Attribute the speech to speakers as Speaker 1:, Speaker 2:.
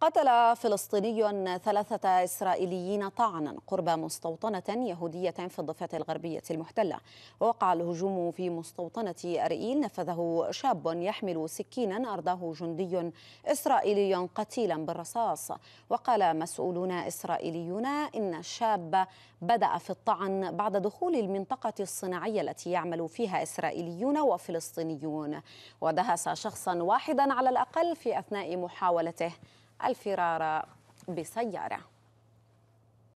Speaker 1: قتل فلسطيني ثلاثة إسرائيليين طعنا قرب مستوطنة يهودية في الضفة الغربية المحتلة ووقع الهجوم في مستوطنة أرئيل نفذه شاب يحمل سكينا أرضاه جندي إسرائيلي قتيلا بالرصاص وقال مسؤولون إسرائيليون إن الشاب بدأ في الطعن بعد دخول المنطقة الصناعية التي يعمل فيها إسرائيليون وفلسطينيون ودهس شخصا واحدا على الأقل في أثناء محاولته الفرار بسيارة